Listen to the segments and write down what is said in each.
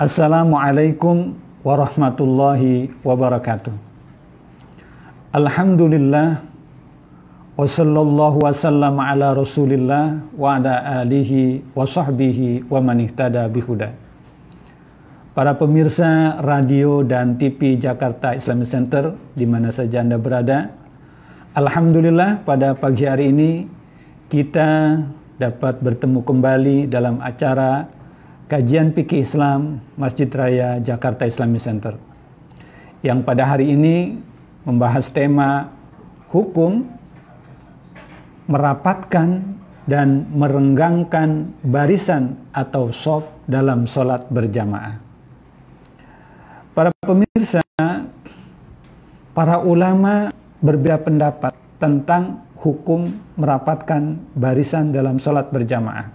Assalamualaikum warahmatullahi wabarakatuh. Alhamdulillah wa sallallahu wa sallam ala rasulillah wa ala alihi wa sahbihi wa man ihtada bihuda. Para pemirsa radio dan TV Jakarta Islamic Center di mana saja Anda berada, Alhamdulillah pada pagi hari ini kita dapat bertemu kembali dalam acara kajian Pikir Islam Masjid Raya Jakarta Islamic Center yang pada hari ini membahas tema hukum merapatkan dan merenggangkan barisan atau sof dalam sholat berjamaah. Para pemirsa, para ulama berbeda pendapat tentang hukum merapatkan barisan dalam sholat berjamaah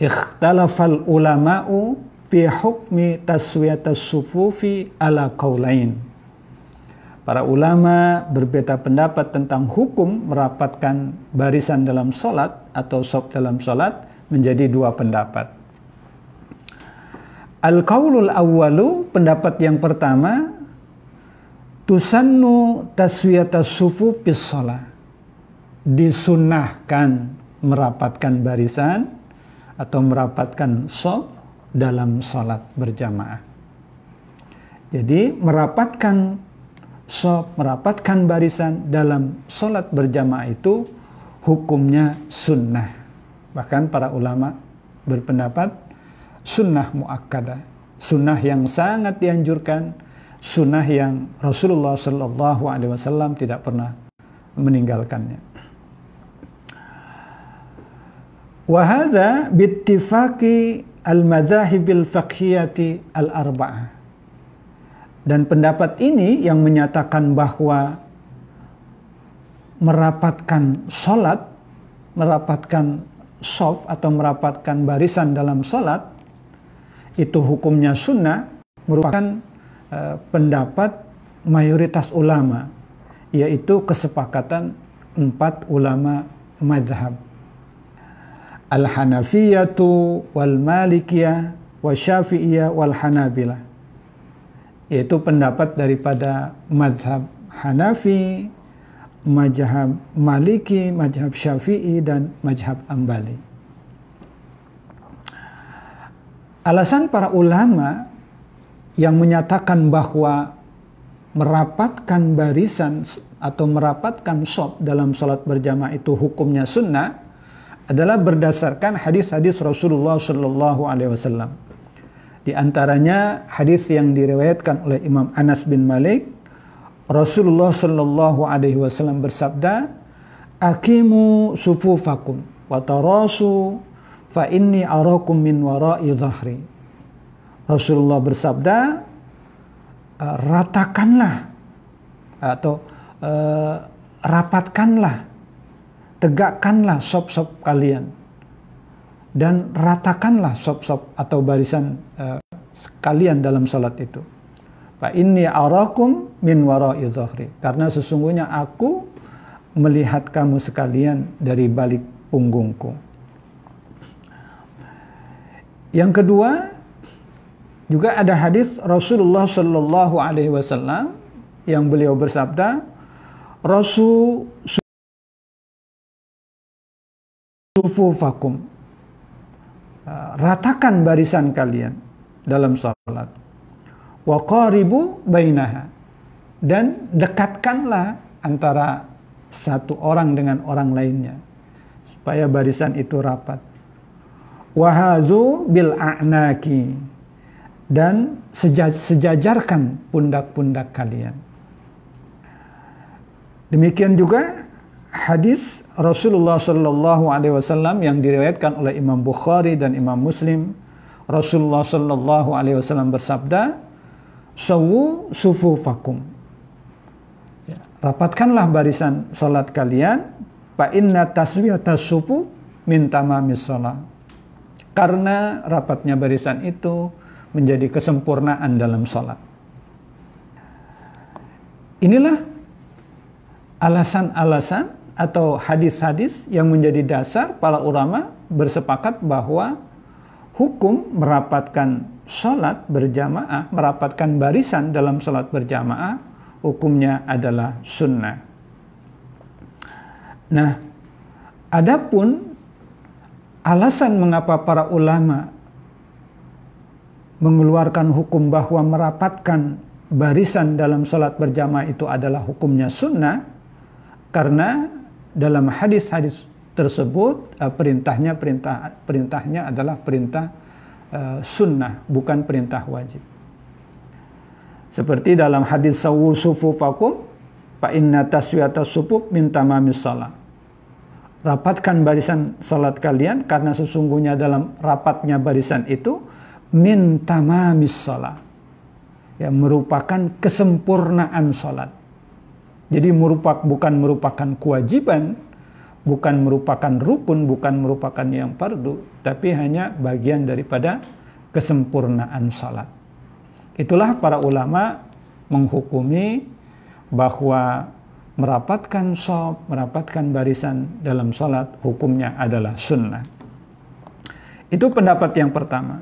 ikhtalafal ulama'u fi hukmi taswiyatas sufufi ala qawlain Para ulama berbeda pendapat tentang hukum merapatkan barisan dalam sholat atau sob dalam sholat menjadi dua pendapat. al qawlul awwalu, pendapat yang pertama, tusannu taswiyatas sufu bis sholat. disunahkan merapatkan barisan atau merapatkan sof dalam sholat berjamaah. Jadi merapatkan sof, merapatkan barisan dalam sholat berjamaah itu hukumnya sunnah. Bahkan para ulama berpendapat sunnah muakkadah, sunnah yang sangat dianjurkan, sunnah yang Rasulullah Shallallahu Alaihi Wasallam tidak pernah meninggalkannya. Wahada bittifaki al-madhahibil fakhiyati al-arba'ah. Dan pendapat ini yang menyatakan bahwa merapatkan solat, merapatkan soft atau merapatkan barisan dalam solat itu hukumnya sunnah, merupakan e, pendapat mayoritas ulama, yaitu kesepakatan empat ulama madhab al-hanafiyatu wal malikiyah wa syafi'iyah wal hanabilah yaitu pendapat daripada madhab Hanafi, mazhab Maliki, mazhab Syafi'i dan mazhab Ambali. Alasan para ulama yang menyatakan bahwa merapatkan barisan atau merapatkan sholat dalam sholat berjamaah itu hukumnya sunnah adalah berdasarkan hadis-hadis Rasulullah Shallallahu Alaihi Wasallam. Di antaranya hadis yang diriwayatkan oleh Imam Anas bin Malik, Rasulullah Shallallahu Alaihi Wasallam bersabda, "Akimu fakum, watarasu, fa inni arakum min warai zahri." Rasulullah bersabda, ratakanlah atau eh, rapatkanlah tegakkanlah sop-sop kalian dan ratakanlah sop-sop atau barisan uh, kalian dalam salat itu. Fa inni arakum min wara'i dhahri. Karena sesungguhnya aku melihat kamu sekalian dari balik punggungku. Yang kedua, juga ada hadis Rasulullah Shallallahu Alaihi Wasallam yang beliau bersabda, Rasul sufufakum. Ah, ratakan barisan kalian dalam sholat. Wa qaribu bainaha. Dan dekatkanlah antara satu orang dengan orang lainnya supaya barisan itu rapat. Wahazu bil a'naki dan sejajarkan pundak-pundak kalian. Demikian juga hadis Rasulullah Shallallahu Alaihi Wasallam yang diriwayatkan oleh Imam Bukhari dan Imam Muslim, Rasulullah Shallallahu Alaihi Wasallam bersabda, "Sawu sufu fakum." Ya. Rapatkanlah barisan salat kalian, fa inna taswiyata sufu min tamamis salat. Karena rapatnya barisan itu menjadi kesempurnaan dalam salat. Inilah alasan-alasan atau hadis-hadis yang menjadi dasar para ulama bersepakat bahwa hukum merapatkan sholat berjamaah, merapatkan barisan dalam sholat berjamaah, hukumnya adalah sunnah. Nah, adapun alasan mengapa para ulama mengeluarkan hukum bahwa merapatkan barisan dalam sholat berjamaah itu adalah hukumnya sunnah, karena dalam hadis-hadis tersebut eh, perintahnya perintah perintahnya adalah perintah eh, sunnah bukan perintah wajib. Seperti dalam hadis sawu fakum fa inna taswiyata supuk minta tamamis salat. Rapatkan barisan salat kalian karena sesungguhnya dalam rapatnya barisan itu minta mami salat. Ya merupakan kesempurnaan salat. Jadi merupak, bukan merupakan kewajiban, bukan merupakan rukun, bukan merupakan yang fardu, tapi hanya bagian daripada kesempurnaan salat. Itulah para ulama menghukumi bahwa merapatkan sob, merapatkan barisan dalam salat hukumnya adalah sunnah. Itu pendapat yang pertama.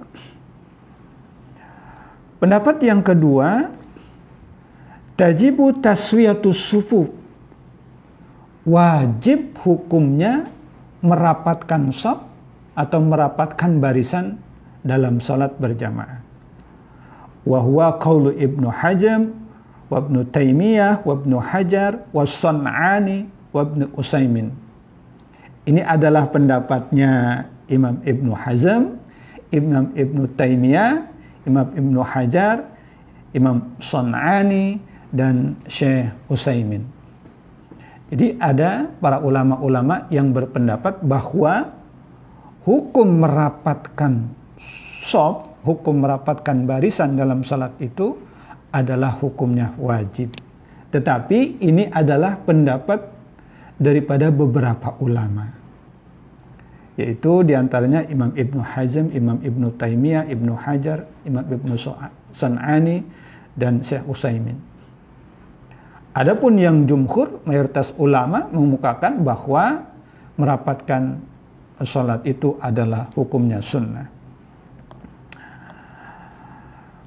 Pendapat yang kedua, tajibu taswiyatu sufu wajib hukumnya merapatkan sop atau merapatkan barisan dalam sholat berjamaah. Wahuwa qawlu Ibnu Hajam, wa Ibnu Taimiyah, wa Ibnu Hajar, wa wabnu wa Ibnu Usaimin. Ini adalah pendapatnya Imam Ibnu Hazm, Imam Ibnu Taimiyah, Imam Ibnu Hajar, Imam Sun'ani, dan Syekh Usaimin. Jadi ada para ulama-ulama yang berpendapat bahwa hukum merapatkan sob, hukum merapatkan barisan dalam salat itu adalah hukumnya wajib. Tetapi ini adalah pendapat daripada beberapa ulama. Yaitu diantaranya Imam Ibnu Hazm, Imam Ibnu Taimiyah, Ibnu Hajar, Imam Ibnu San'ani, dan Syekh Usaimin. Adapun yang jumhur mayoritas ulama mengemukakan bahwa merapatkan sholat itu adalah hukumnya sunnah.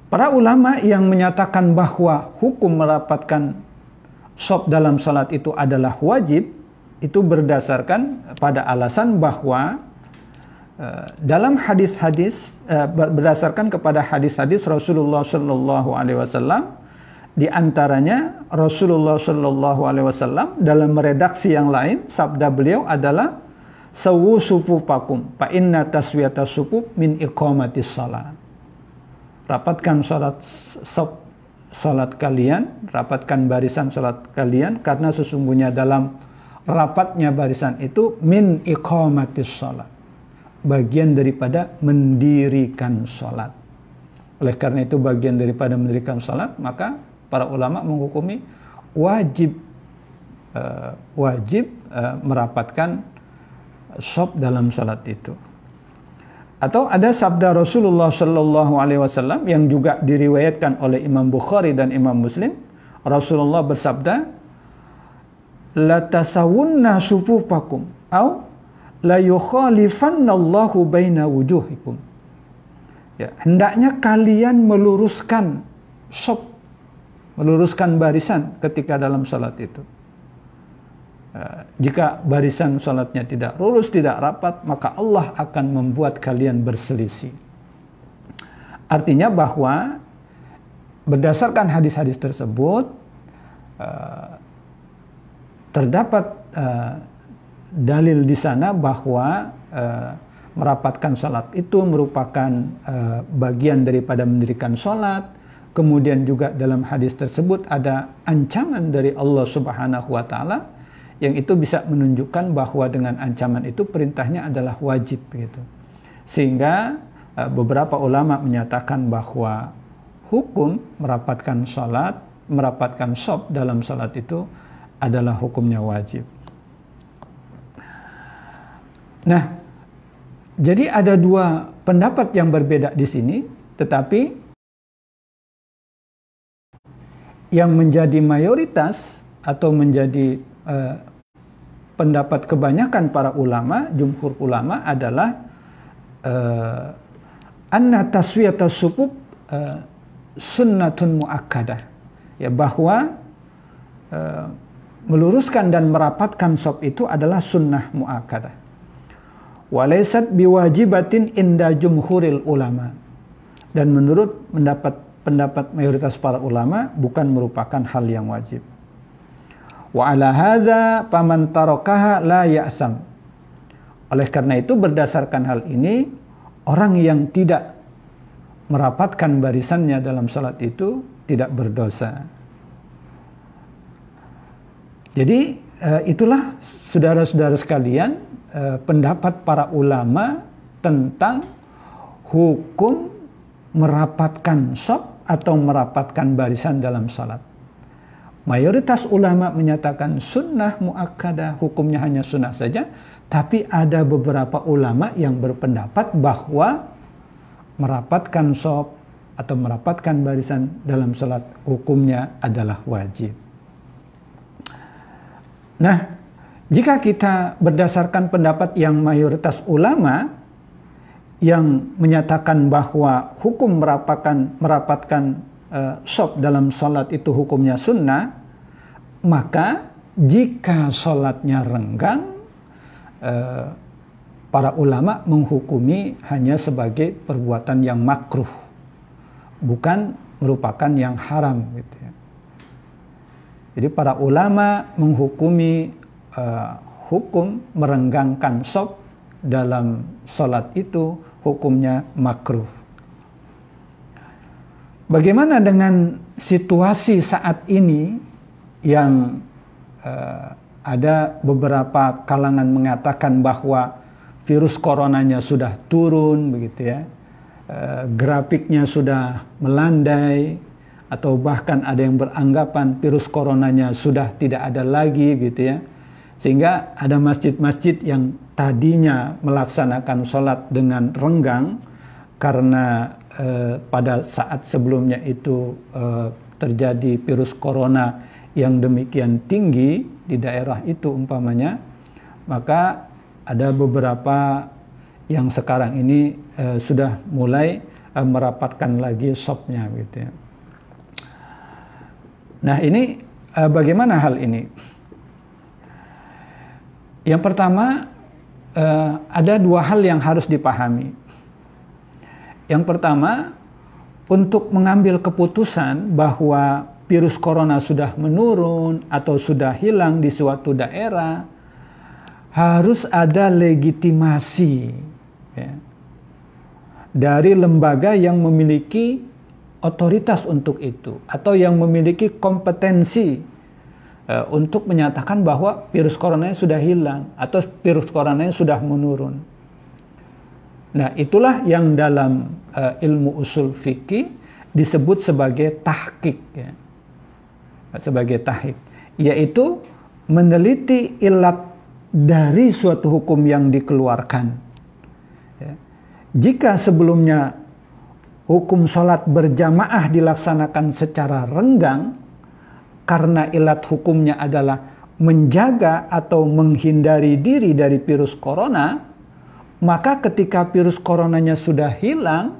Para ulama yang menyatakan bahwa hukum merapatkan sob dalam sholat itu adalah wajib, itu berdasarkan pada alasan bahwa eh, dalam hadis-hadis eh, berdasarkan kepada hadis-hadis Rasulullah Shallallahu Alaihi Wasallam di antaranya Rasulullah Shallallahu Alaihi Wasallam dalam meredaksi yang lain sabda beliau adalah sawu pakum. fa inna taswiyata sufu min ikomatis salat. Rapatkan salat sub salat kalian, rapatkan barisan salat kalian karena sesungguhnya dalam rapatnya barisan itu min ikomatis salat. Bagian daripada mendirikan salat. Oleh karena itu bagian daripada mendirikan salat maka para ulama menghukumi wajib uh, wajib uh, merapatkan sob dalam salat itu. Atau ada sabda Rasulullah Shallallahu Alaihi Wasallam yang juga diriwayatkan oleh Imam Bukhari dan Imam Muslim. Rasulullah bersabda, "Latasawunna sufufakum, au la Allahu baina wujuhikum." Ya, hendaknya kalian meluruskan sop meluruskan barisan ketika dalam sholat itu. Eh, jika barisan sholatnya tidak lurus, tidak rapat, maka Allah akan membuat kalian berselisih. Artinya bahwa berdasarkan hadis-hadis tersebut eh, terdapat eh, dalil di sana bahwa merapatkan sholat itu merupakan bagian daripada mendirikan sholat, Kemudian juga dalam hadis tersebut ada ancaman dari Allah Subhanahu wa taala yang itu bisa menunjukkan bahwa dengan ancaman itu perintahnya adalah wajib gitu. Sehingga eh, beberapa ulama menyatakan bahwa hukum merapatkan salat, merapatkan sob dalam salat itu adalah hukumnya wajib. Nah, jadi ada dua pendapat yang berbeda di sini, tetapi yang menjadi mayoritas atau menjadi eh, pendapat kebanyakan para ulama, jumhur ulama adalah eh, anna taswiyata subub eh, sunnatun muakkadah. Ya bahwa eh, meluruskan dan merapatkan sob itu adalah sunnah muakkadah. Walaysat biwajibatin inda jumhuril ulama. Dan menurut pendapat pendapat mayoritas para ulama bukan merupakan hal yang wajib. Wa ala hadza faman tarakaha la ya'sam. Oleh karena itu berdasarkan hal ini orang yang tidak merapatkan barisannya dalam salat itu tidak berdosa. Jadi eh, itulah saudara-saudara sekalian eh, pendapat para ulama tentang hukum merapatkan sop atau merapatkan barisan dalam salat. Mayoritas ulama menyatakan sunnah muakkadah hukumnya hanya sunnah saja, tapi ada beberapa ulama yang berpendapat bahwa merapatkan sop atau merapatkan barisan dalam salat hukumnya adalah wajib. Nah, jika kita berdasarkan pendapat yang mayoritas ulama, yang menyatakan bahwa hukum merapatkan merapatkan uh, eh, sob dalam sholat itu hukumnya sunnah, maka jika sholatnya renggang, uh, para ulama menghukumi hanya sebagai perbuatan yang makruh, bukan merupakan yang haram. Gitu ya. Jadi para ulama menghukumi uh, hukum merenggangkan sob dalam sholat itu hukumnya makruh. Bagaimana dengan situasi saat ini yang eh, ada beberapa kalangan mengatakan bahwa virus coronanya sudah turun begitu ya. Eh, grafiknya sudah melandai atau bahkan ada yang beranggapan virus coronanya sudah tidak ada lagi gitu ya sehingga ada masjid-masjid yang tadinya melaksanakan sholat dengan renggang karena eh, pada saat sebelumnya itu eh, terjadi virus corona yang demikian tinggi di daerah itu umpamanya, maka ada beberapa yang sekarang ini eh, sudah mulai eh, merapatkan lagi sopnya gitu ya. Nah ini eh, bagaimana hal ini? Yang pertama, uh, ada dua hal yang harus dipahami. Yang pertama, untuk mengambil keputusan bahwa virus corona sudah menurun atau sudah hilang di suatu daerah, harus ada legitimasi ya, dari lembaga yang memiliki otoritas untuk itu atau yang memiliki kompetensi Eh, untuk menyatakan bahwa virus corona sudah hilang atau virus corona sudah menurun. Nah, itulah yang dalam uh, ilmu usul fikih disebut sebagai tahkik ya. Sebagai tahkik, yaitu meneliti ilat dari suatu hukum yang dikeluarkan. Ya. Jika sebelumnya hukum sholat berjamaah dilaksanakan secara renggang, karena ilat hukumnya adalah menjaga atau menghindari diri dari virus corona, maka ketika virus coronanya sudah hilang,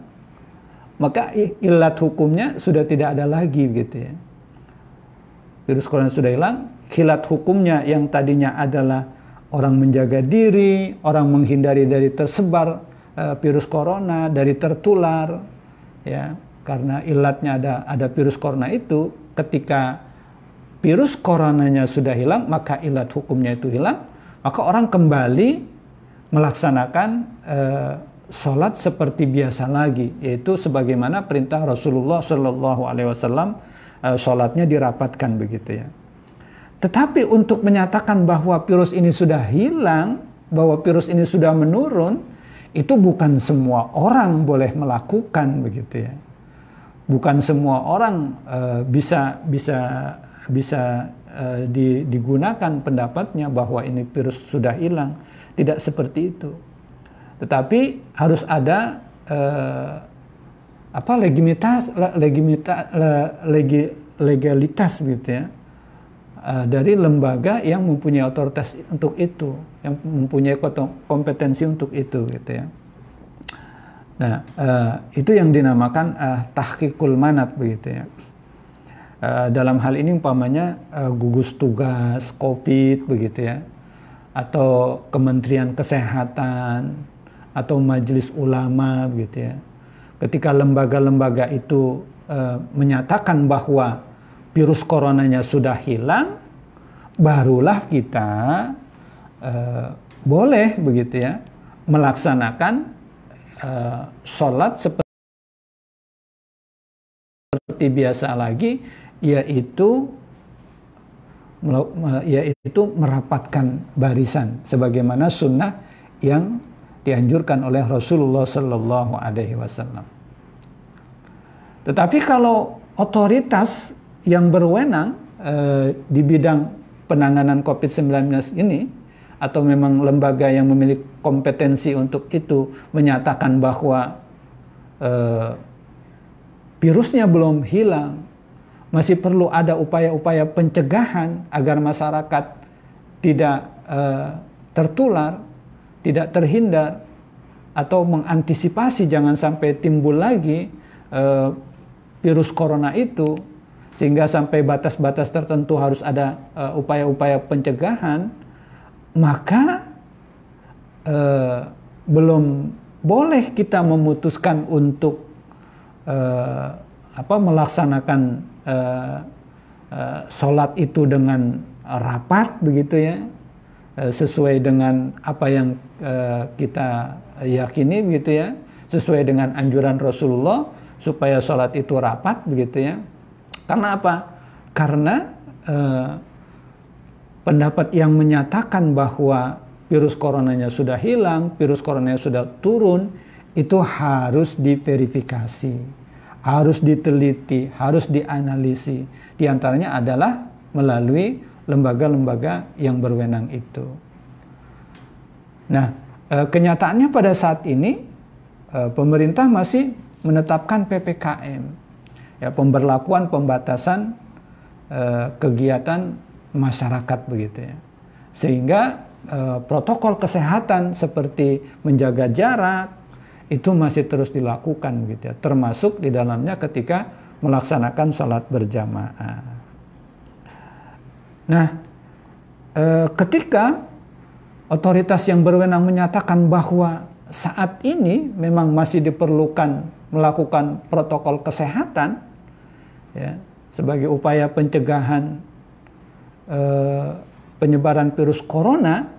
maka ilat hukumnya sudah tidak ada lagi gitu ya. Virus corona sudah hilang, ilat hukumnya yang tadinya adalah orang menjaga diri, orang menghindari dari tersebar e, virus corona, dari tertular, ya karena ilatnya ada ada virus corona itu ketika virus coronanya sudah hilang, maka ilat hukumnya itu hilang, maka orang kembali melaksanakan e, sholat seperti biasa lagi, yaitu sebagaimana perintah Rasulullah Shallallahu Alaihi Wasallam e, sholatnya dirapatkan begitu ya. Tetapi untuk menyatakan bahwa virus ini sudah hilang, bahwa virus ini sudah menurun, itu bukan semua orang boleh melakukan begitu ya. Bukan semua orang eh, bisa bisa bisa uh, digunakan pendapatnya bahwa ini virus sudah hilang. Tidak seperti itu. Tetapi harus ada uh, apa legitimitas legitimitas legi, legalitas gitu ya eh, dari lembaga yang mempunyai otoritas untuk itu, yang mempunyai kompetensi untuk itu gitu ya. Nah, itu yang dinamakan uh, tahkikul manat begitu ya. Uh, dalam hal ini umpamanya uh, gugus tugas COVID begitu ya, atau Kementerian Kesehatan, atau Majelis Ulama begitu ya. Ketika lembaga-lembaga itu uh, menyatakan bahwa virus coronanya sudah hilang, barulah kita uh, boleh begitu ya melaksanakan uh, sholat seperti biasa lagi yaitu yaitu merapatkan barisan sebagaimana sunnah yang dianjurkan oleh Rasulullah Shallallahu Alaihi Wasallam. Tetapi kalau otoritas yang berwenang e, di bidang penanganan COVID-19 ini atau memang lembaga yang memiliki kompetensi untuk itu menyatakan bahwa e, virusnya belum hilang, masih perlu ada upaya-upaya pencegahan agar masyarakat tidak eh, tertular, tidak terhindar, atau mengantisipasi jangan sampai timbul lagi eh, virus corona itu, sehingga sampai batas-batas tertentu harus ada eh, upaya-upaya pencegahan, maka belum boleh kita memutuskan untuk apa melaksanakan uh, uh, sholat itu dengan rapat begitu ya uh, sesuai dengan apa yang uh, kita yakini begitu ya sesuai dengan anjuran Rasulullah supaya sholat itu rapat begitu ya karena apa karena uh, pendapat yang menyatakan bahwa virus coronanya sudah hilang virus coronanya sudah turun itu harus diverifikasi harus diteliti, harus dianalisi. Di antaranya adalah melalui lembaga-lembaga yang berwenang itu. Nah, eh, kenyataannya pada saat ini eh, pemerintah masih menetapkan PPKM, ya pemberlakuan pembatasan eh, kegiatan masyarakat begitu ya. Sehingga protokol kesehatan seperti menjaga jarak, itu masih terus dilakukan gitu ya termasuk di dalamnya ketika melaksanakan sholat berjamaah nah e, ketika otoritas yang berwenang menyatakan bahwa saat ini memang masih diperlukan melakukan protokol kesehatan ya sebagai upaya pencegahan e, penyebaran virus corona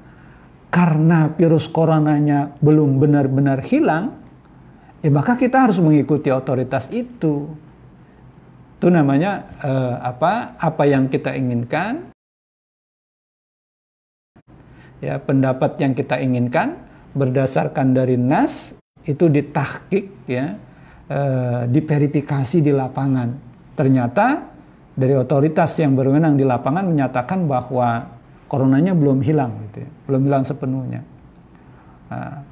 karena virus coronanya belum benar-benar hilang ya maka kita harus mengikuti otoritas itu. Itu namanya eh, apa? Apa yang kita inginkan, ya pendapat yang kita inginkan berdasarkan dari nas itu ditahkik ya, eh, diverifikasi di lapangan. Ternyata dari otoritas yang berwenang di lapangan menyatakan bahwa coronanya belum hilang, gitu ya. belum hilang sepenuhnya. Nah,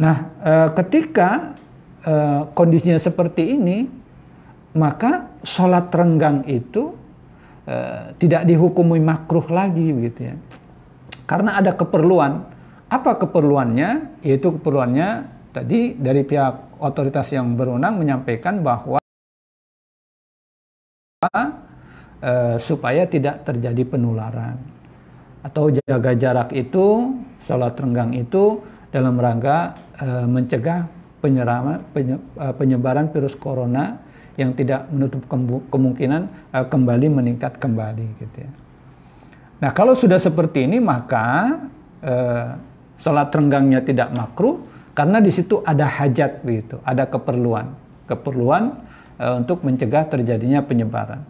Nah, e, ketika e, kondisinya seperti ini, maka sholat renggang itu e, tidak dihukumi makruh lagi, begitu ya. Karena ada keperluan. Apa keperluannya? Yaitu keperluannya tadi dari pihak otoritas yang berwenang menyampaikan bahwa e, supaya tidak terjadi penularan atau jaga jarak itu, sholat renggang itu dalam rangka uh, mencegah penyeraman, penye, uh, penyebaran virus corona yang tidak menutup kemungkinan uh, kembali meningkat kembali gitu ya. Nah, kalau sudah seperti ini maka sholat renggangnya tidak makruh karena di situ ada hajat begitu, ada keperluan, keperluan untuk mencegah terjadinya penyebaran.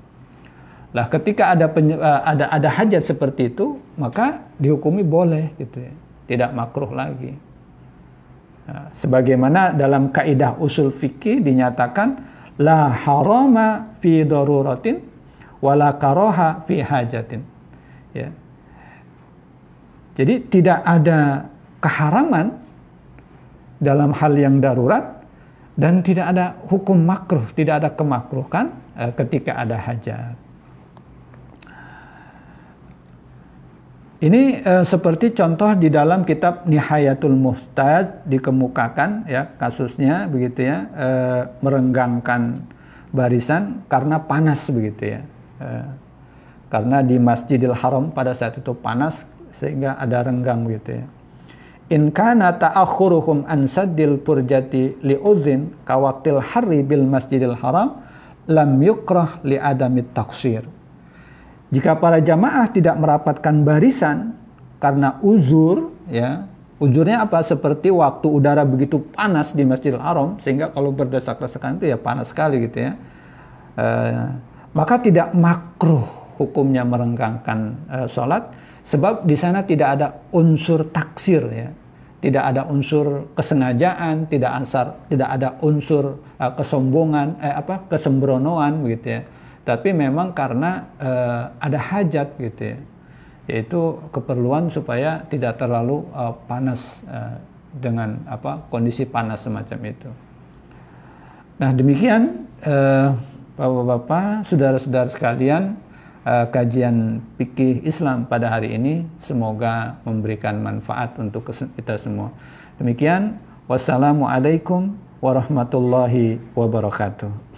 Lah ketika ada penye, ada ada hajat seperti itu maka dihukumi boleh gitu ya, tidak makruh lagi. Ah, sebagaimana dalam kaidah usul fikih dinyatakan la harama fi daruratin wala karoha fi hajatin. Ya. Jadi tidak ada keharaman dalam hal yang darurat dan tidak ada hukum makruh, tidak ada kemakruhan eh, ketika ada hajat. Ini e, seperti contoh di dalam kitab Nihayatul Muhtaz dikemukakan ya kasusnya begitu ya e, merenggangkan barisan karena panas begitu ya. E, karena di Masjidil Haram pada saat itu panas sehingga ada renggang begitu ya. In kana ta'akhuruhum an saddil purjati li'udzin kawaktil harri bil Masjidil Haram lam yukrah li adamit taksir jika para jamaah tidak merapatkan barisan karena uzur, ya, uzurnya apa? Seperti waktu udara begitu panas di Masjidil Haram sehingga kalau berdesak-desakan itu ya panas sekali gitu ya. E, maka tidak makruh hukumnya merenggangkan e, sholat sebab di sana tidak ada unsur taksir ya. Tidak ada unsur kesengajaan, tidak ansar, tidak ada unsur uh, kesombongan, eh, apa kesembronoan begitu ya tapi memang karena uh, ada hajat gitu ya yaitu keperluan supaya tidak terlalu uh, panas uh, dengan apa kondisi panas semacam itu. Nah demikian bapak-bapak, saudara-saudara sekalian uh, kajian fikih Islam pada hari ini semoga memberikan manfaat untuk kita semua. Demikian wassalamualaikum warahmatullahi wabarakatuh.